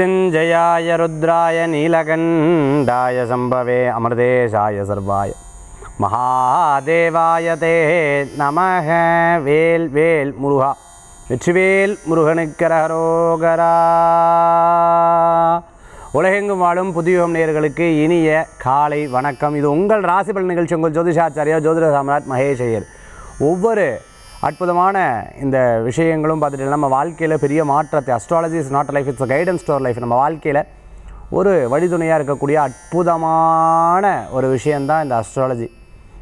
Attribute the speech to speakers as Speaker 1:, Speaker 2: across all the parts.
Speaker 1: मृत्युञ्जयाय ருத்ராய நீலகண்டாய சம்பவே अमृतेशाय சர்வாய மகாதேவாய தே நமக வேல் வேல் முருகா வெற்றிவேல் முருகனுக்கரகரோகரா உலகெங்கும் வாழும் புதியோகம் நேர்களுக்கு இனிய காலை வணக்கம் இது உங்கள் ராசிபல் நிகழ்ச்சி உங்கள் ஜோதிஷாச்சாரியா ஜோதிட சாம்ராஜ் மகேஷ் ஐயர் ஒவ்வொரு அற்புதமான இந்த விஷயங்களும் பார்த்துட்டு நம்ம வாழ்க்கையில் பெரிய மாற்றத்தை astrology is not life it's guidance store life நம்ம வாழ்க்கையில் ஒரு வழிதுணையாக இருக்கக்கூடிய அற்புதமான ஒரு விஷயந்தான் இந்த அஸ்ட்ராலஜி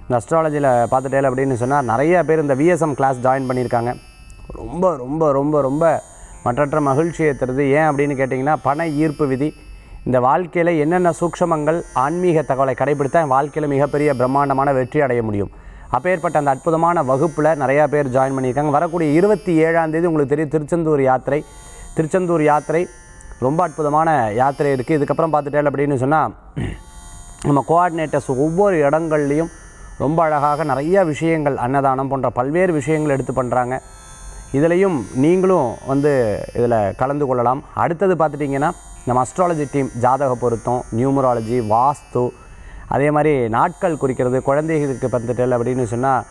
Speaker 1: இந்த அஸ்ட்ராலஜியில் பார்த்துட்டேல அப்படின்னு சொன்னால் நிறைய பேர் இந்த விஎஸ்எம் கிளாஸ் ஜாயின் பண்ணியிருக்காங்க ரொம்ப ரொம்ப ரொம்ப ரொம்ப மற்றற்ற மகிழ்ச்சியை தருது ஏன் அப்படின்னு கேட்டிங்கன்னா பண ஈர்ப்பு விதி இந்த வாழ்க்கையில் என்னென்ன சூக்ஷமங்கள் ஆன்மீக தகவலை கடைபிடித்தால் என் வாழ்க்கையில் மிகப்பெரிய பிரம்மாண்டமான வெற்றி அடைய முடியும் அப்பேற்பட்ட அந்த அற்புதமான வகுப்பில் நிறையா பேர் ஜாயின் பண்ணியிருக்காங்க வரக்கூடிய இருபத்தி ஏழாம் தேதி உங்களுக்கு தெரியும் திருச்செந்தூர் யாத்திரை திருச்செந்தூர் யாத்திரை ரொம்ப அற்புதமான யாத்திரை இருக்குது இதுக்கப்புறம் பார்த்துட்டேல் அப்படின்னு சொன்னால் நம்ம கோஆர்டினேட்டர்ஸ் ஒவ்வொரு இடங்கள்லையும் ரொம்ப அழகாக நிறையா விஷயங்கள் அன்னதானம் போன்ற பல்வேறு விஷயங்கள் எடுத்து பண்ணுறாங்க இதிலையும் நீங்களும் வந்து இதில் கலந்து கொள்ளலாம் அடுத்தது பார்த்துட்டிங்கன்னா நம்ம அஸ்ட்ராலஜி டீம் ஜாதக பொருத்தம் நியூமராலஜி வாஸ்து அதே மாதிரி நாட்கள் குறிக்கிறது குழந்தைகளுக்கு பந்துட்டல் அப்படின்னு சொன்னால்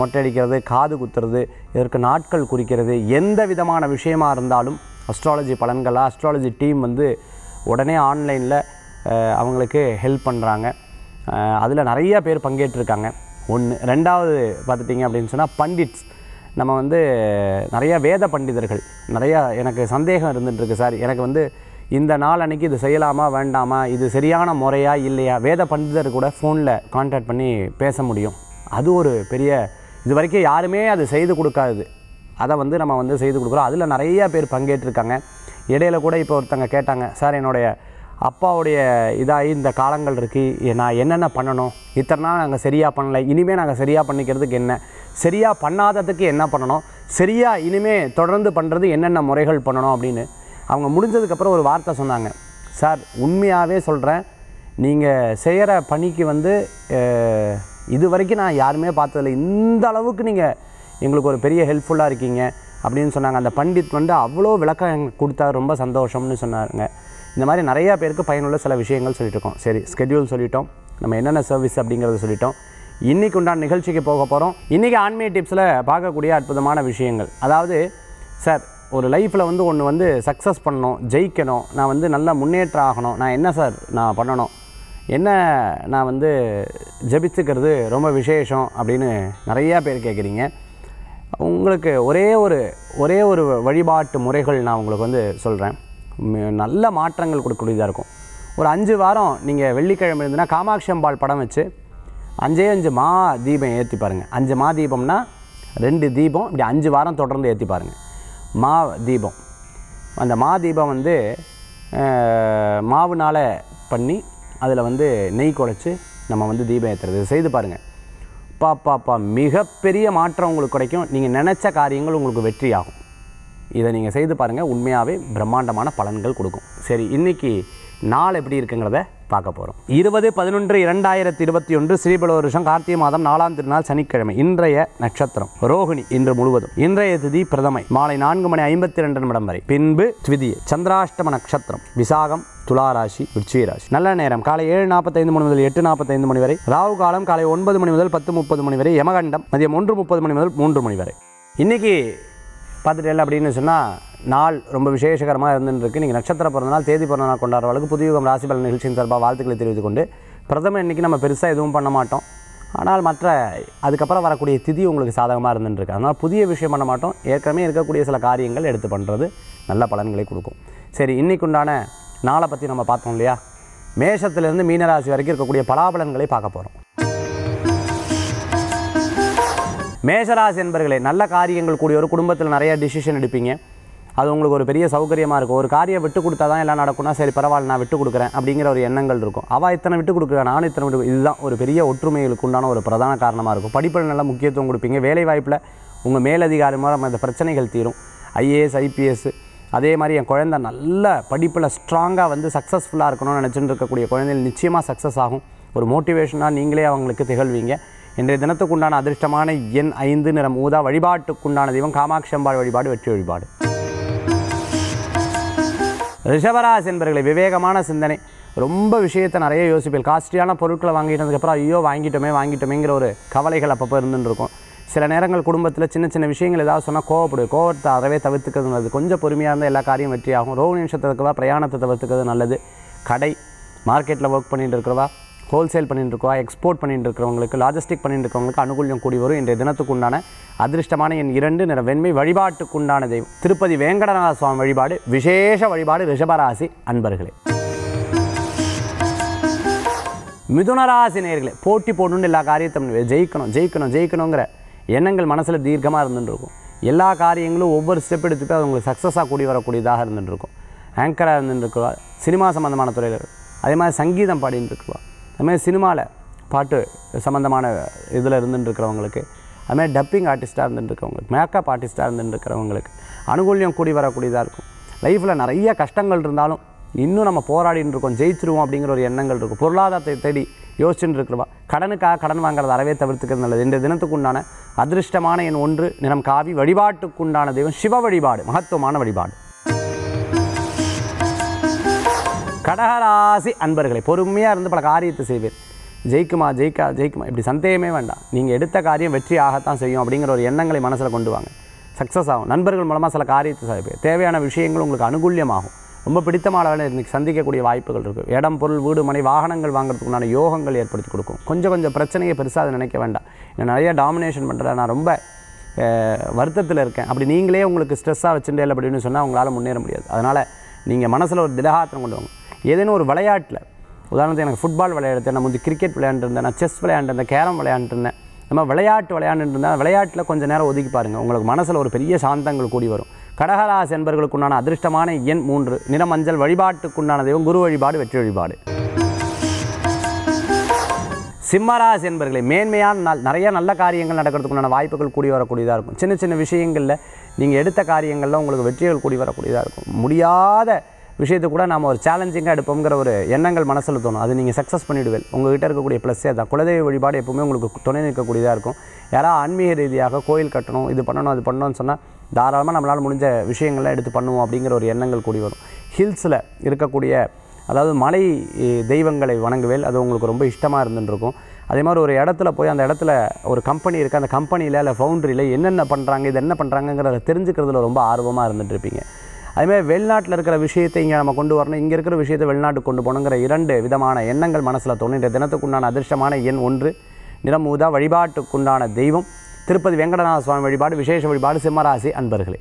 Speaker 1: மொட்டை அடிக்கிறது காது குத்துறது இதற்கு நாட்கள் குறிக்கிறது எந்த விதமான விஷயமாக இருந்தாலும் அஸ்ட்ராலஜி பலன்களாக அஸ்ட்ராலஜி டீம் வந்து உடனே ஆன்லைனில் அவங்களுக்கு ஹெல்ப் பண்ணுறாங்க அதில் நிறைய பேர் பங்கேற்றிருக்காங்க ஒன்று ரெண்டாவது பார்த்துட்டிங்க அப்படின்னு சொன்னால் பண்டிட்ஸ் நம்ம வந்து நிறையா வேத பண்டிதர்கள் நிறையா எனக்கு சந்தேகம் இருந்துகிட்ருக்கு சார் எனக்கு வந்து இந்த நாள் அன்றைக்கி இது செய்யலாமா வேண்டாமா இது சரியான முறையா இல்லையா வேத பண்டிதர் கூட ஃபோனில் கான்டாக்ட் பண்ணி பேச முடியும் அது ஒரு பெரிய இது வரைக்கும் யாருமே அது செய்து கொடுக்காது அதை வந்து நம்ம வந்து செய்து கொடுக்குறோம் அதில் நிறைய பேர் பங்கேற்றிருக்காங்க இடையில கூட இப்போ ஒருத்தங்க கேட்டாங்க சார் என்னுடைய அப்பாவுடைய இதாகி இந்த காலங்கள் இருக்குது நான் என்னென்ன பண்ணணும் இத்தனை நாள் நாங்கள் சரியாக பண்ணலை இனிமேல் நாங்கள் சரியாக பண்ணிக்கிறதுக்கு என்ன சரியாக பண்ணாததுக்கு என்ன பண்ணணும் சரியாக இனிமேல் தொடர்ந்து பண்ணுறது என்னென்ன முறைகள் பண்ணணும் அப்படின்னு அவங்க முடிஞ்சதுக்கப்புறம் ஒரு வார்த்தை சொன்னாங்க சார் உண்மையாகவே சொல்கிறேன் நீங்கள் செய்கிற பணிக்கு வந்து இது வரைக்கும் நான் யாருமே பார்த்ததில்ல இந்த அளவுக்கு நீங்கள் எங்களுக்கு ஒரு பெரிய ஹெல்ப்ஃபுல்லாக இருக்கீங்க அப்படின்னு சொன்னாங்க அந்த பண்டித் வந்து அவ்வளோ விளக்கம் எங்களுக்கு கொடுத்தா ரொம்ப சந்தோஷம்னு சொன்னாருங்க இந்த மாதிரி நிறையா பேருக்கு பயனுள்ள சில விஷயங்கள் சொல்லிட்டுருக்கோம் சரி ஸ்கெட்யூல் சொல்லிட்டோம் நம்ம என்னென்ன சர்வீஸ் அப்படிங்கிறத சொல்லிட்டோம் இன்றைக்கு உண்டான நிகழ்ச்சிக்கு போக போகிறோம் இன்றைக்கி ஆன்மீக டிப்ஸில் பார்க்கக்கூடிய அற்புதமான விஷயங்கள் அதாவது சார் ஒரு லைஃப்பில் வந்து ஒன்று வந்து சக்ஸஸ் பண்ணணும் ஜெயிக்கணும் நான் வந்து நல்லா முன்னேற்றம் ஆகணும் நான் என்ன சார் நான் பண்ணணும் என்ன நான் வந்து ஜபிச்சுக்கிறது ரொம்ப விசேஷம் அப்படின்னு நிறையா பேர் கேட்குறீங்க உங்களுக்கு ஒரே ஒரு ஒரே ஒரு வழிபாட்டு முறைகள் நான் உங்களுக்கு வந்து சொல்கிறேன் நல்ல மாற்றங்கள் கொடுக்கக்கூடியதாக இருக்கும் ஒரு அஞ்சு வாரம் நீங்கள் வெள்ளிக்கிழமை இருந்துன்னா காமாட்சி அம்பாள் படம் வச்சு அஞ்சே அஞ்சு மா தீபம் ஏற்றி பாருங்கள் அஞ்சு மா தீபம்னா ரெண்டு தீபம் இப்படி அஞ்சு வாரம் தொடர்ந்து ஏற்றி பாருங்கள் மா தீபம் அந்த மா தீபம் வந்து மாவுனால் பண்ணி அதில் வந்து நெய் குழைச்சி நம்ம வந்து தீபம் ஏற்றுறது செய்து பாருங்கள் பாப்பாப்பா மிகப்பெரிய மாற்றம் உங்களுக்கு கிடைக்கும் நீங்கள் நினச்ச காரியங்கள் உங்களுக்கு வெற்றி ஆகும் இதை நீங்கள் செய்து பாருங்கள் உண்மையாகவே பிரம்மாண்டமான பலன்கள் கொடுக்கும் சரி இன்றைக்கி நாள் எப்படி இருக்குங்கிறத பார்க்க போகிறோம் இருபது பதினொன்று இரண்டாயிரத்தி இருபத்தி ஒன்று ஸ்ரீபல வருஷம் கார்த்திகை மாதம் நாலாம் திருநாள் சனிக்கிழமை இன்றைய நட்சத்திரம் ரோஹிணி இன்று முழுவதும் இன்றைய திதி பிரதமை மாலை நான்கு மணி ஐம்பத்தி ரெண்டு நிமிடம் வரை பின்பு த்விதிய சந்திராஷ்டம நட்சத்திரம் விசாகம் துளாராசி ராசி நல்ல நேரம் காலை ஏழு நாற்பத்தைந்து மணி முதல் எட்டு நாற்பத்தைந்து மணி வரை ராகு காலம் காலை ஒன்பது மணி முதல் பத்து முப்பது மணி வரை யமகண்டம் மதியம் ஒன்று முப்பது மணி முதல் மூன்று மணி வரை இன்னைக்கு பார்த்துட்டு அப்படின்னு சொன்னால் நாள் ரொம்ப விசேஷகரமாக இருந்துருக்கு நீங்கள் நட்சத்திர பிறந்த நாள் தேதி கொண்டாடுற அளவுக்கு புதுயுகம் ராசி பலன் நிகழ்ச்சியின் சார்பாக வாழ்த்துக்களை தெரிவித்துக் கொண்டு பிரதமர் இன்றைக்கி நம்ம பெருசாக எதுவும் பண்ண மாட்டோம் ஆனால் மற்ற அதுக்கப்புறம் வரக்கூடிய திதி உங்களுக்கு சாதகமாக இருந்துருக்கு அதனால் புதிய விஷயம் பண்ண மாட்டோம் ஏற்கனவே இருக்கக்கூடிய சில காரியங்கள் எடுத்து பண்ணுறது நல்ல பலன்களை கொடுக்கும் சரி உண்டான நாளை பற்றி நம்ம பார்த்தோம் இல்லையா மேஷத்துலேருந்து மீனராசி வரைக்கும் இருக்கக்கூடிய பலாபலன்களை பார்க்க போகிறோம் மேஷராசி என்பர்களே நல்ல காரியங்கள் கூடிய ஒரு குடும்பத்தில் நிறைய டிசிஷன் எடுப்பீங்க அது உங்களுக்கு ஒரு பெரிய சௌகரியமாக இருக்கும் ஒரு காரியம் விட்டு கொடுத்தா தான் எல்லாம் நடக்கும்னா சரி பரவாயில்ல நான் விட்டு கொடுக்குறேன் அப்படிங்கிற ஒரு எண்ணங்கள் இருக்கும் அவள் இத்தனை விட்டு கொடுக்குற நானும் இத்தனை விட்டு இதுதான் ஒரு பெரிய ஒற்றுமைகளுக்கு உண்டான ஒரு பிரதான காரணமாக இருக்கும் படிப்பில் நல்லா முக்கியத்துவம் கொடுப்பீங்க வேலைவாய்ப்பில் உங்கள் மேலதிகாரி நம்ம அந்த பிரச்சனைகள் தீரும் ஐஏஎஸ் ஐபிஎஸ் அதே மாதிரி என் குழந்த நல்ல படிப்பில் ஸ்ட்ராங்காக வந்து சக்ஸஸ்ஃபுல்லாக இருக்கணும்னு நினச்சிட்டு இருக்கக்கூடிய குழந்தைகள் நிச்சயமாக சக்ஸஸ் ஆகும் ஒரு மோட்டிவேஷனாக நீங்களே அவங்களுக்கு திகழ்வீங்க இன்றைய தினத்துக்குண்டான அதிர்ஷ்டமான எண் ஐந்து நிறம் ஊதா வழிபாட்டுக்குண்டான தெய்வம் காமாட்சி அம்பாள் வழிபாடு வெற்றி வழிபாடு ரிஷபராசி என்பர்களை விவேகமான சிந்தனை ரொம்ப விஷயத்தை நிறைய யோசிப்பேன் காஸ்ட்லியான பொருட்களை வாங்கிட்டதுக்கப்புறம் ஐயோ வாங்கிட்டோமே வாங்கிட்டோமேங்கிற ஒரு கவலைகள் அப்பப்போ இருந்துருக்கும் சில நேரங்கள் குடும்பத்தில் சின்ன சின்ன விஷயங்கள் ஏதாவது சொன்னால் கோவப்படுது கோவத்தை அறவே தவிர்த்துக்கிறது நல்லது கொஞ்சம் பொறுமையாக இருந்தால் எல்லா காரியம் வெற்றியாகும் ரோகு நிமிஷத்துக்குவா பிரயாணத்தை தவிர்த்துக்கிறது நல்லது கடை மார்க்கெட்டில் ஒர்க் பண்ணிகிட்டு இருக்கிறவா ஹோல்சேல் பண்ணிட்டு இருக்கோம் எக்ஸ்போர்ட் பண்ணிட்டு இருக்கிறவங்களுக்கு லாஜிஸ்டிக் பண்ணிட்டு இருக்கவங்களுக்கு அனுகூலியம் கூடி வரும் இன்றைய உண்டான அதிர்ஷ்டமான என் இரண்டு நிற வெண்மை வழிபாட்டுக்குண்டான தெய்வம் திருப்பதி வேங்கடநாத சுவாமி வழிபாடு விசேஷ வழிபாடு ரிஷபராசி அன்பர்களே மிதுனராசி நேர்களே போட்டி போடணும்னு எல்லா காரியத்தையும் ஜெயிக்கணும் ஜெயிக்கணும் ஜெயிக்கணுங்கிற எண்ணங்கள் மனசில் தீர்க்கமாக இருந்துட்டுருக்கும் எல்லா காரியங்களும் ஒவ்வொரு ஸ்டெப் எடுத்துகிட்டு அவங்களுக்கு அது சக்ஸஸாக கூடி வரக்கூடியதாக இருக்கும் ஆங்கராக இருக்குவா சினிமா சம்மந்தமான துறையில் அதே மாதிரி சங்கீதம் பாடிட்டு இருக்குவா அதுமாதிரி சினிமாவில் பாட்டு சம்மந்தமான இதில் இருந்துருக்கிறவங்களுக்கு அதுமாதிரி டப்பிங் ஆர்டிஸ்ட்டாக இருந்துட்டுருக்கவங்களுக்கு மேக்கப் ஆர்டிஸ்ட்டாக இருந்துருக்கிறவங்களுக்கு அனுகூல்யம் கூடி வரக்கூடியதாக இருக்கும் லைஃப்பில் நிறைய கஷ்டங்கள் இருந்தாலும் இன்னும் நம்ம போராடின்னு இருக்கோம் ஜெயிச்சிருவோம் அப்படிங்கிற ஒரு எண்ணங்கள் இருக்கும் பொருளாதாரத்தை தேடி யோசிச்சுட்டு இருக்கிறவா கடனுக்காக கடன் வாங்குறது அறவே தவிர்த்துக்கிறது நல்லது இந்த தினத்துக்கு உண்டான அதிர்ஷ்டமான என் ஒன்று நிறம் காவி வழிபாட்டுக்குண்டான தெய்வம் சிவ வழிபாடு மகத்துவமான வழிபாடு கடகராசி அன்பர்களை பொறுமையாக இருந்து பல காரியத்தை செய்வீர் ஜெயிக்குமா ஜெயிக்கா ஜெயிக்குமா இப்படி சந்தேகமே வேண்டாம் நீங்கள் எடுத்த காரியம் வெற்றி ஆகத்தான் செய்யும் அப்படிங்கிற ஒரு எண்ணங்களை மனசில் கொண்டு வாங்க சக்ஸஸ் ஆகும் நண்பர்கள் மூலமாக சில காரியத்தை சாதிப்பீர் தேவையான விஷயங்கள் உங்களுக்கு அனுகூல்யமாகும் ரொம்ப பிடித்தமான வேலை இன்றைக்கி சந்திக்கக்கூடிய வாய்ப்புகள் இருக்குது இடம் பொருள் வீடு மனை வாகனங்கள் வாங்குறதுக்குண்டான யோகங்கள் ஏற்படுத்தி கொடுக்கும் கொஞ்சம் கொஞ்சம் பிரச்சனையை பெருசாக அதை நினைக்க வேண்டாம் நான் நிறைய டாமினேஷன் பண்ணுறேன் நான் ரொம்ப வருத்தத்தில் இருக்கேன் அப்படி நீங்களே உங்களுக்கு ஸ்ட்ரெஸ்ஸாக வச்சுட்டேன் அப்படின்னு சொன்னால் உங்களால் முன்னேற முடியாது அதனால் நீங்கள் மனசில் ஒரு திடகாத்திரம் கொண்டு வாங்க ஏதேனும் ஒரு விளையாட்டில் உதாரணத்துக்கு எனக்கு ஃபுட்பால் விளையாடுறேன் நம்ம வந்து கிரிக்கெட் விளையாண்டுருந்தேன் நான் செஸ் விளையாண்டுருந்தேன் கேரம் விளையாண்டுருந்தேன் நம்ம விளையாட்டு விளையாண்டுருந்தால் விளையாட்டில் கொஞ்சம் நேரம் ஒதுக்கி பாருங்கள் உங்களுக்கு மனசில் ஒரு பெரிய சாந்தங்கள் கூடி வரும் கடகராசி என்பவர்களுக்குண்டான அதிர்ஷ்டமான எண் மூன்று நிறமஞ்சள் வழிபாட்டுக்குண்டான தெய்வம் குரு வழிபாடு வெற்றி வழிபாடு சிம்மராசி என்பர்களை மேன்மையான நாள் நிறைய நல்ல காரியங்கள் நடக்கிறதுக்குண்டான வாய்ப்புகள் கூடி வரக்கூடியதாக இருக்கும் சின்ன சின்ன விஷயங்களில் நீங்கள் எடுத்த காரியங்களில் உங்களுக்கு வெற்றிகள் கூடி வரக்கூடியதாக இருக்கும் முடியாத விஷயத்தை கூட நாம் ஒரு சேலஞ்சிங்காக எடுப்போங்கிற ஒரு எண்ணங்கள் மனசில் தோணும் அது நீங்கள் சக்ஸஸ் பண்ணிவிடுவேன் உங்கள்கிட்ட இருக்கக்கூடிய ப்ளஸ்ஸே தான் குலதெய்வ வழிபாடு எப்பவுமே உங்களுக்கு துணை நிற்கக்கூடியதாக இருக்கும் யாராவது ஆன்மீக ரீதியாக கோயில் கட்டணும் இது பண்ணணும் அது பண்ணணும்னு சொன்னால் தாராளமாக நம்மளால் முடிஞ்ச விஷயங்கள்லாம் எடுத்து பண்ணுவோம் அப்படிங்கிற ஒரு எண்ணங்கள் கூடி வரும் ஹில்ஸில் இருக்கக்கூடிய அதாவது மலை தெய்வங்களை வணங்குவேல் அது உங்களுக்கு ரொம்ப இஷ்டமாக இருந்துருக்கும் அதே மாதிரி ஒரு இடத்துல போய் அந்த இடத்துல ஒரு கம்பெனி இருக்குது அந்த கம்பெனியில் இல்லை ஃபவுண்ட்ரியில் என்னென்ன பண்ணுறாங்க இது என்ன பண்ணுறாங்கங்கிறத தெரிஞ்சுக்கிறதுல ரொம்ப ஆர்வமாக இருந்துகிட்ருப்பீங்க அதுமாதிரி வெளிநாட்டில் இருக்கிற விஷயத்தை இங்கே நம்ம கொண்டு வரணும் இங்கே இருக்கிற விஷயத்தை வெளிநாட்டுக்கு கொண்டு போகணுங்கிற இரண்டு விதமான எண்ணங்கள் மனசில் தோணும் இந்த தினத்துக்குண்டான அதிர்ஷ்டமான எண் ஒன்று நிறமூதா வழிபாட்டுக்குண்டான தெய்வம் திருப்பதி வெங்கடநாத சுவாமி வழிபாடு விசேஷ வழிபாடு சிம்மராசி அன்பர்களே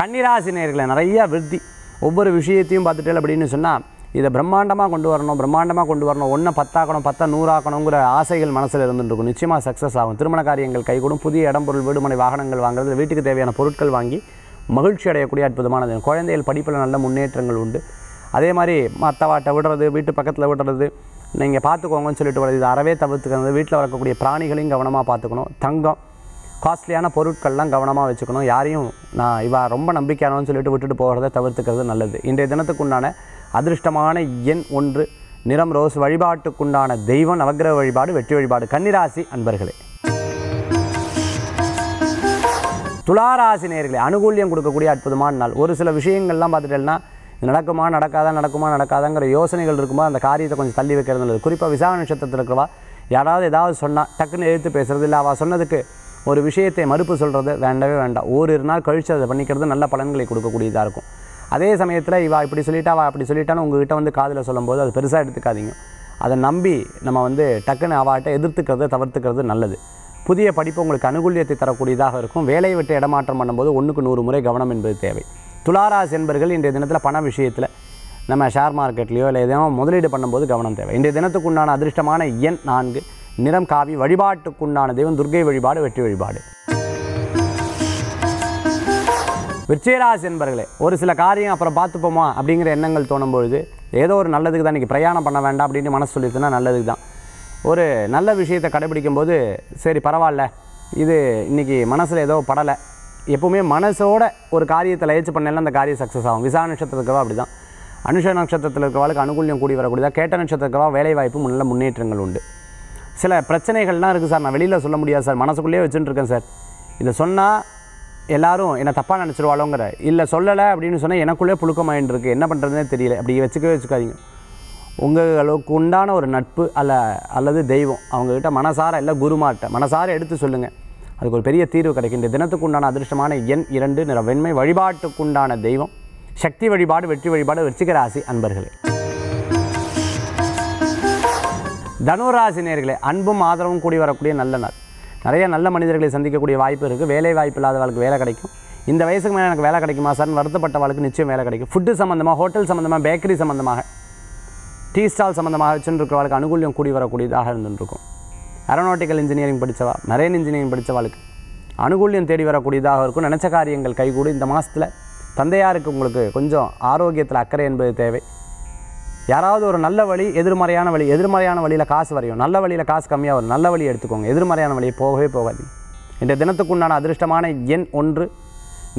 Speaker 1: கன்னிராசி நேர்களை நிறையா விருத்தி ஒவ்வொரு விஷயத்தையும் பார்த்துட்டேன் அப்படின்னு சொன்னால் இதை பிரம்மாண்டமாக கொண்டு வரணும் பிரம்மாண்டமாக கொண்டு வரணும் ஒன்று பத்தாக்கணும் பத்தா நூறாக்கணுங்கிற ஆசைகள் மனசில் இருந்துட்டு இருக்கும் நிச்சயமாக சக்ஸஸ் ஆகும் திருமண காரியங்கள் கைகூடும் புதிய இடம் பொருள் வீடுமனை வாகனங்கள் வாங்குறது வீட்டுக்கு தேவையான பொருட்கள் வாங்கி மகிழ்ச்சி அடையக்கூடிய அற்புதமானது குழந்தைகள் படிப்பில் நல்ல முன்னேற்றங்கள் உண்டு அதே மாதிரி மற்றவாட்டை விடுறது வீட்டு பக்கத்தில் விடுறது நீங்கள் பார்த்துக்கோங்கன்னு சொல்லிட்டு வர்றது இது அறவே தவிர்த்துக்கிறது வீட்டில் வளர்க்கக்கூடிய பிராணிகளையும் கவனமாக பார்த்துக்கணும் தங்கம் காஸ்ட்லியான பொருட்கள்லாம் கவனமாக வச்சுக்கணும் யாரையும் நான் இவா ரொம்ப நம்பிக்கையானவன்னு சொல்லிட்டு விட்டுட்டு போகிறத தவிர்த்துக்கிறது நல்லது இன்றைய தினத்துக்கு உண்டான அதிர்ஷ்டமான எண் ஒன்று நிறம் ரோஸ் வழிபாட்டுக்குண்டான தெய்வம் நவகிரக வழிபாடு வெற்றி வழிபாடு கன்னிராசி அன்பர்களே துளாராசி நேர்களை அனுகூல்யம் கொடுக்கக்கூடிய அற்புதமான நாள் ஒரு சில விஷயங்கள்லாம் பார்த்துட்டேன்னா நடக்குமா நடக்காதா நடக்குமா நடக்காதாங்கிற யோசனைகள் இருக்குமா அந்த காரியத்தை கொஞ்சம் தள்ளி வைக்கிறது நல்லது குறிப்பாக விசா நட்சத்திரத்தில் இருக்கிறவா யாராவது ஏதாவது சொன்னால் டக்குன்னு எழுத்து பேசுறது இல்லை அவள் சொன்னதுக்கு ஒரு விஷயத்தை மறுப்பு சொல்கிறது வேண்டவே வேண்டாம் ஓரிரு நாள் கழித்து அதை பண்ணிக்கிறது நல்ல பலன்களை கொடுக்கக்கூடியதாக இருக்கும் அதே சமயத்தில் இவா இப்படி சொல்லிட்டா அப்படி சொல்லிட்டான்னு உங்ககிட்ட வந்து காதில் சொல்லும்போது அது பெருசாக எடுத்துக்காதீங்க அதை நம்பி நம்ம வந்து டக்குன்னு அவாட்ட எதிர்த்துக்கிறது தவிர்த்துக்கிறது நல்லது புதிய படிப்பு உங்களுக்கு அனுகூலியத்தை தரக்கூடியதாக இருக்கும் வேலையை விட்டு இடமாற்றம் பண்ணும்போது ஒன்றுக்கு நூறு முறை கவனம் என்பது தேவை துளாராசி என்பர்கள் இன்றைய தினத்தில் பண விஷயத்தில் நம்ம ஷேர் மார்க்கெட்லேயோ இல்லை எதையோ முதலீடு பண்ணும்போது கவனம் தேவை இன்றைய தினத்துக்கு உண்டான அதிர்ஷ்டமான எண் நான்கு நிறம் காவி வழிபாட்டுக்குண்டான தெய்வம் துர்கை வழிபாடு வெற்றி வழிபாடு விருச்சிகராசி என்பர்களே ஒரு சில காரியம் அப்புறம் பார்த்துப்போமா அப்படிங்கிற எண்ணங்கள் தோணும் பொழுது ஏதோ ஒரு நல்லதுக்கு தான் இன்றைக்கி பிரயாணம் பண்ண வேண்டாம் அப்படின்னு மனசு சொல்லியிருச்சுன்னா நல்லதுக்கு தான் ஒரு நல்ல விஷயத்தை கடைபிடிக்கும் போது சரி பரவாயில்ல இது இன்றைக்கி மனசில் ஏதோ படலை எப்போவுமே மனசோட ஒரு காரியத்தை லயிச்சு பண்ணலாம் அந்த காரியம் சக்ஸஸ் ஆகும் விசா நட்சத்திரத்துக்கவா அப்படி தான் அனுஷ நட்சத்திரத்தில் இருக்கிறவளுக்கு அனுகூலியம் கூடி வரக்கூடியதாக கேட்ட நட்சத்திரத்துக்கவா வேலைவாய்ப்பு நல்ல முன்னேற்றங்கள் உண்டு சில பிரச்சனைகள்லாம் இருக்குது சார் நான் வெளியில் சொல்ல முடியாது சார் மனசுக்குள்ளேயே வச்சுட்டுருக்கேன் சார் இதை சொன்னால் எல்லாரும் என்னை தப்பாக நினச்சிருவாளோங்கிற இல்லை சொல்லலை அப்படின்னு சொன்னால் எனக்குள்ளே புழுக்கமாயின்னு இருக்குது என்ன பண்ணுறதுனே தெரியல அப்படி வச்சுக்கவே வச்சுக்காதீங்க உங்களுக்கு உண்டான ஒரு நட்பு அல்ல அல்லது தெய்வம் அவங்கக்கிட்ட மனசார இல்லை குருமாட்டை மனசார எடுத்து சொல்லுங்கள் அதுக்கு ஒரு பெரிய தீர்வு கிடைக்கின்ற தினத்துக்கு உண்டான அதிர்ஷ்டமான எண் இரண்டு நிற வெண்மை வழிபாட்டுக்குண்டான தெய்வம் சக்தி வழிபாடு வெற்றி வழிபாடு ராசி அன்பர்களே தனுராசி நேர்களே அன்பும் ஆதரவும் கூடி வரக்கூடிய நல்ல நாள் நிறைய நல்ல மனிதர்களை சந்திக்கக்கூடிய வாய்ப்பு இருக்குது வேலை வாய்ப்பு இல்லாதவர்களுக்கு வேலை கிடைக்கும் இந்த வயசுக்கு மேலே எனக்கு வேலை கிடைக்குமா சார் வருத்தப்பட்டவளுக்கு நிச்சயம் வேலை கிடைக்கும் ஃபுட்டு சம்மந்தமாக ஹோட்டல் சம்மந்தமாக பேக்கரி சம்மந்தமாக டீ ஸ்டால் சம்மந்தமாக வச்சுருக்கிறவளுக்கு அனுகூலியம் கூடி வரக்கூடியதாக இருந்துருக்கும் ஏரோனாட்டிக்கல் இன்ஜினியரிங் படித்தவா மெரைன் இன்ஜினியரிங் படித்தவாளுக்கு அனுகூலியம் தேடி வரக்கூடியதாக இருக்கும் நினச்ச காரியங்கள் கைகூடி இந்த மாதத்தில் தந்தையாருக்கு உங்களுக்கு கொஞ்சம் ஆரோக்கியத்தில் அக்கறை என்பது தேவை யாராவது ஒரு நல்ல வழி எதிர்மறையான வழி எதிர்மறையான வழியில் காசு வரையும் நல்ல வழியில் காசு கம்மியாக வரும் நல்ல வழி எடுத்துக்கோங்க எதிர்மறையான வழியை போகவே போகாது இன்றைய தினத்துக்குண்டான அதிர்ஷ்டமான எண் ஒன்று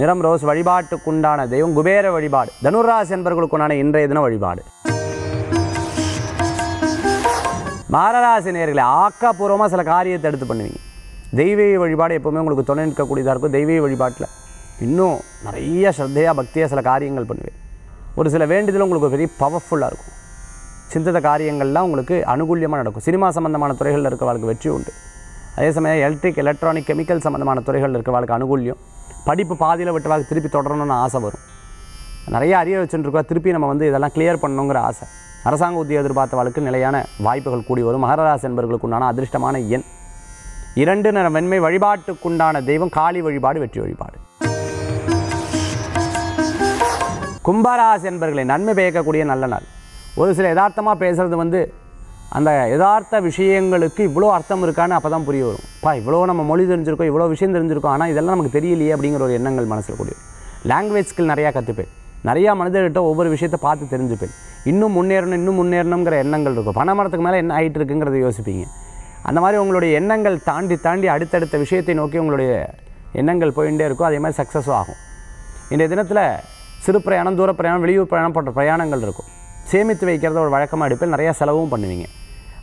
Speaker 1: நிறம் ரோஸ் வழிபாட்டுக்குண்டான தெய்வம் குபேர வழிபாடு தனுராஸ் என்பவர்களுக்குண்டான இன்றைய தின வழிபாடு மாரராசி நேர்களை ஆக்கப்பூர்வமாக சில காரியத்தை எடுத்து பண்ணுவீங்க தெய்வீக வழிபாடு எப்போவுமே உங்களுக்கு துணை நிற்கக்கூடியதாக இருக்கும் தெய்வீக வழிபாட்டில் இன்னும் நிறைய ஸ்ரத்தையாக பக்தியாக சில காரியங்கள் பண்ணுவேன் ஒரு சில வேண்டுதல் உங்களுக்கு பெரிய பவர்ஃபுல்லாக இருக்கும் சிந்தித காரியங்கள்லாம் உங்களுக்கு அனுகூலியமாக நடக்கும் சினிமா சம்மந்தமான துறைகளில் வாழ்க்கை வெற்றி உண்டு அதே சமயம் எலக்ட்ரிக் எலக்ட்ரானிக் கெமிக்கல் சம்மந்தமான துறைகளில் வாழ்க்கை அனுகூலியம் படிப்பு பாதியில் வாக்கு திருப்பி தொடரணும்னு ஆசை வரும் நிறைய அறிய வச்சுருக்கோம் திருப்பி நம்ம வந்து இதெல்லாம் கிளியர் பண்ணணுங்கிற ஆசை அரசாங்க உத்தியோக வாழ்க்கை நிலையான வாய்ப்புகள் கூடி வரும் மகராசி என்பவர்களுக்கு உண்டான அதிர்ஷ்டமான எண் இரண்டு நிற வெண்மை வழிபாட்டுக்குண்டான தெய்வம் காளி வழிபாடு வெற்றி வழிபாடு கும்பராசி என்பர்களை நன்மை பெயர்க்கக்கூடிய நல்ல நாள் ஒரு சில யதார்த்தமாக பேசுகிறது வந்து அந்த யதார்த்த விஷயங்களுக்கு இவ்வளோ அர்த்தம் இருக்கான்னு அப்போ தான் புரிய வரும் பா இவ்வளோ நம்ம மொழி தெரிஞ்சிருக்கோம் இவ்வளோ விஷயம் தெரிஞ்சிருக்கோம் ஆனால் இதெல்லாம் நமக்கு தெரியலையே அப்படிங்கிற ஒரு எண்ணங்கள் மனசில் கூடிய லாங்குவேஜ் ஸ்கில் நிறையா கற்றுப்பேன் நிறையா மனிதர்கிட்ட ஒவ்வொரு விஷயத்தை பார்த்து தெரிஞ்சுப்பேன் இன்னும் முன்னேறணும் இன்னும் முன்னேறணுங்கிற எண்ணங்கள் இருக்கும் பண மரத்துக்கு மேலே என்ன ஆகிட்டு இருக்குங்கிறத யோசிப்பீங்க அந்த மாதிரி உங்களுடைய எண்ணங்கள் தாண்டி தாண்டி அடுத்தடுத்த விஷயத்தை நோக்கி உங்களுடைய எண்ணங்கள் போயிட்டே இருக்கும் அதே மாதிரி சக்ஸஸும் ஆகும் இன்றைய தினத்தில் சிறு பிரயாணம் தூர பிரயாணம் வெளியூர் பிரயாணம் போன்ற பிரயாணங்கள் இருக்கும் சேமித்து வைக்கிறத ஒரு வழக்கமாக எடுப்பில் நிறையா செலவும் பண்ணுவீங்க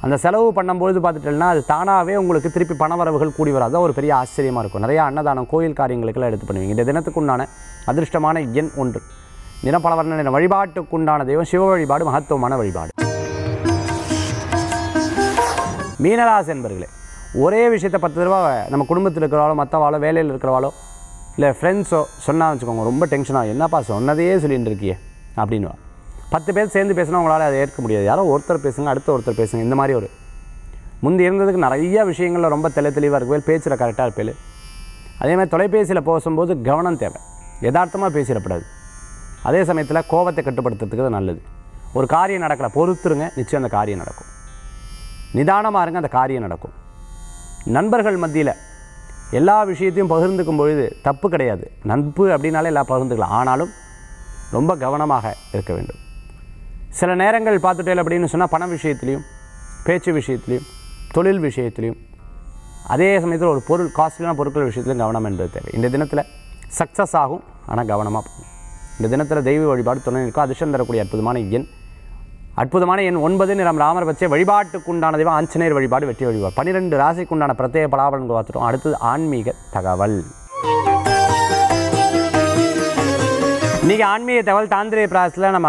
Speaker 1: அந்த செலவு பண்ணும்பொழுது பார்த்துட்டோம்னா அது தானாகவே உங்களுக்கு திருப்பி பணவரவுகள் கூடி வராது ஒரு பெரிய ஆச்சரியமாக இருக்கும் நிறையா அன்னதானம் கோயில் காரியங்களுக்கெல்லாம் எடுத்து பண்ணுவீங்க இந்த தினத்துக்கு உண்டான அதிர்ஷ்டமான எண் ஒன்று தினப்பலவர்ண வழிபாட்டுக்குண்டான தெய்வம் சிவ வழிபாடு மகத்துவமான வழிபாடு மீனராசி என்பர்களே ஒரே விஷயத்தை பத்து தடவை நம்ம குடும்பத்தில் இருக்கிறவாளோ மற்றவாளோ வேலையில் இருக்கிறவாளோ இல்லை ஃப்ரெண்ட்ஸோ சொன்னால் வச்சுக்கோங்க ரொம்ப டென்ஷனாக என்னப்பா சொன்னதே சொல்லிட்டு இருக்கியே அப்படின்னு பத்து பேர் சேர்ந்து பேசினா உங்களால் அதை ஏற்க முடியாது யாரோ ஒருத்தர் பேசுங்க அடுத்த ஒருத்தர் பேசுங்க இந்த மாதிரி ஒரு முந்தி இருந்ததுக்கு நிறைய விஷயங்களில் ரொம்ப தெளி தெளிவாக இருக்குவேல் பேச்சில் கரெக்டாக அதே மாதிரி தொலைபேசியில் போசும்போது கவனம் தேவை யதார்த்தமாக பேசிடப்படாது அதே சமயத்தில் கோபத்தை கட்டுப்படுத்துறதுக்கு நல்லது ஒரு காரியம் நடக்கலை பொறுத்துருங்க நிச்சயம் அந்த காரியம் நடக்கும் நிதானமாக இருங்க அந்த காரியம் நடக்கும் நண்பர்கள் மத்தியில் எல்லா விஷயத்தையும் பகிர்ந்துக்கும் பொழுது தப்பு கிடையாது நட்பு அப்படின்னாலே எல்லாம் பகிர்ந்துக்கலாம் ஆனாலும் ரொம்ப கவனமாக இருக்க வேண்டும் சில நேரங்கள் பார்த்துட்டேன் அப்படின்னு சொன்னால் பண விஷயத்துலேயும் பேச்சு விஷயத்துலையும் தொழில் விஷயத்துலேயும் அதே சமயத்தில் ஒரு பொருள் காஸ்ட்லியான பொருட்கள் விஷயத்துலையும் கவனம் என்பது தேவை இந்த தினத்தில் சக்ஸஸ் ஆகும் ஆனால் கவனமாக போகும் இந்த தினத்தில் தெய்வ வழிபாடு துணை இருக்கும் அதிர்ஷ்டம் தரக்கூடிய அற்புதமான எண் அற்புதமான எண் ஒன்பது நிறம் ராமர் பச்சை வழிபாட்டுக்குண்டான தெய்வம் ஆஞ்சநேயர் வழிபாடு வெற்றி வழிபாடு பன்னிரெண்டு ராசிக்குண்டான பிரத்யேக பலாபலன் பார்த்துட்டோம் அடுத்தது ஆன்மீக தகவல் இன்றைக்கி ஆன்மீக தகவல் தாந்திரிய பிராசத்தில் நம்ம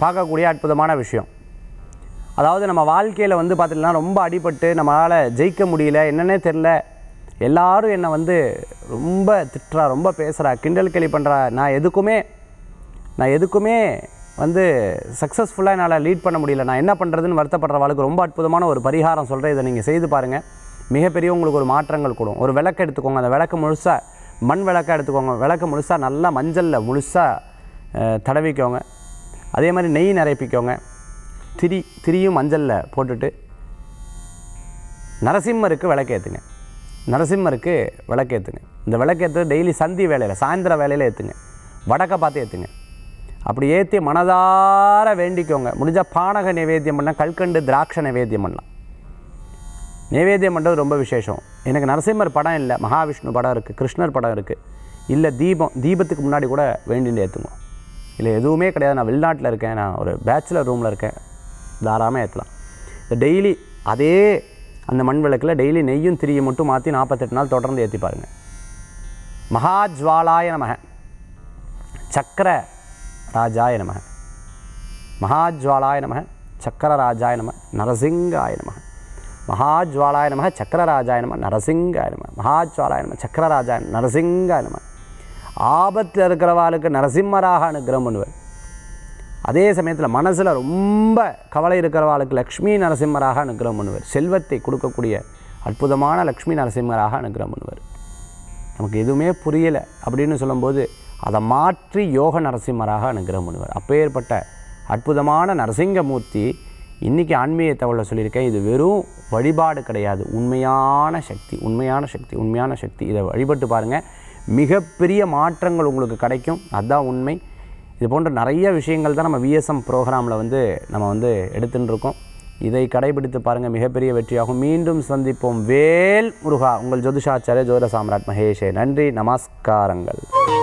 Speaker 1: பார்க்கக்கூடிய அற்புதமான விஷயம் அதாவது நம்ம வாழ்க்கையில் வந்து பார்த்திங்கன்னா ரொம்ப அடிபட்டு நம்மளால் ஜெயிக்க முடியல என்னன்னே தெரில எல்லோரும் என்னை வந்து ரொம்ப திட்டுறா ரொம்ப பேசுகிறா கிண்டல் கேள்வி பண்ணுறா நான் எதுக்குமே நான் எதுக்குமே வந்து சக்ஸஸ்ஃபுல்லாக என்னால் லீட் பண்ண முடியல நான் என்ன பண்ணுறதுன்னு வருத்தப்படுற வாழ்க்கை ரொம்ப அற்புதமான ஒரு பரிகாரம் சொல்கிறேன் இதை நீங்கள் செய்து பாருங்கள் மிகப்பெரிய உங்களுக்கு ஒரு மாற்றங்கள் கூடும் ஒரு விளக்கு எடுத்துக்கோங்க அந்த விளக்கு முழுசாக மண் விளக்காக எடுத்துக்கோங்க விளக்க முழுசாக நல்லா மஞ்சளில் முழுசாக தடவிக்கோங்க அதே மாதிரி நெய் நிறைப்பிக்கோங்க திரி திரியும் மஞ்சளில் போட்டுட்டு நரசிம்மருக்கு விளக்கேற்றுங்க நரசிம்மருக்கு விளக்கேற்றுங்க இந்த விளக்கேற்று டெய்லி சந்தி வேலையில் சாயந்தர வேலையில் ஏற்றுங்க வடக்கை பார்த்து ஏற்றுங்க அப்படி ஏற்றி மனதார வேண்டிக்கோங்க முடிஞ்சால் பானக நைவேத்தியம் பண்ணால் கல்கண்டு திராட்சை நைவேத்தியம் பண்ணலாம் நைவேத்தியம் பண்ணுறது ரொம்ப விசேஷம் எனக்கு நரசிம்மர் படம் இல்லை மகாவிஷ்ணு படம் இருக்குது கிருஷ்ணர் படம் இருக்குது இல்லை தீபம் தீபத்துக்கு முன்னாடி கூட வேண்டிண்டு ஏற்றுவோம் இல்லை எதுவுமே கிடையாது நான் வெளிநாட்டில் இருக்கேன் நான் ஒரு பேச்சுலர் ரூமில் இருக்கேன் தாராளமாக ஏற்றலாம் இந்த டெய்லி அதே அந்த மண் விளக்கில் டெய்லி நெய்யும் திரியும் மட்டும் மாற்றி நாற்பத்தெட்டு நாள் தொடர்ந்து ஏற்றி பாருங்கள் மகாஜ்வாலாய நமக சக்கர ராஜாய நமக மகாஜ்வாலாய நமக சக்கர ராஜாய நம நரசிங்காய நமக மகாஜ்வாலாய நம சக்கரராஜாய நம நரசிங்காய நம மகாஜ்வாலாய நம சக்கரராஜாய நரசிங்காய நம ஆபத்தில் இருக்கிறவாளுக்கு நரசிம்மராக அனுகிரகம் பண்ணுவார் அதே சமயத்தில் மனசில் ரொம்ப கவலை இருக்கிறவாளுக்கு லக்ஷ்மி நரசிம்மராக அனுகிரகம் பண்ணுவார் செல்வத்தை கொடுக்கக்கூடிய அற்புதமான லக்ஷ்மி நரசிம்மராக அனுகிரகம் பண்ணுவார் நமக்கு எதுவுமே புரியலை அப்படின்னு சொல்லும்போது அதை மாற்றி யோக நரசிம்மராக அனுகிரகம் பண்ணுவார் அப்பேற்பட்ட அற்புதமான நரசிங்கமூர்த்தி இன்றைக்கி ஆன்மீக தகவலை சொல்லியிருக்கேன் இது வெறும் வழிபாடு கிடையாது உண்மையான சக்தி உண்மையான சக்தி உண்மையான சக்தி இதை வழிபட்டு பாருங்கள் மிகப்பெரிய மாற்றங்கள் உங்களுக்கு கிடைக்கும் அதுதான் உண்மை இது போன்ற நிறைய விஷயங்கள் தான் நம்ம விஎஸ்எம் ப்ரோக்ராமில் வந்து நம்ம வந்து இருக்கோம் இதை கடைபிடித்து பாருங்கள் மிகப்பெரிய வெற்றியாகும் மீண்டும் சந்திப்போம் வேல் முருகா உங்கள் ஜோதிஷாச்சாரிய ஜோதிட சாம்ராட் மகேஷே நன்றி நமஸ்காரங்கள்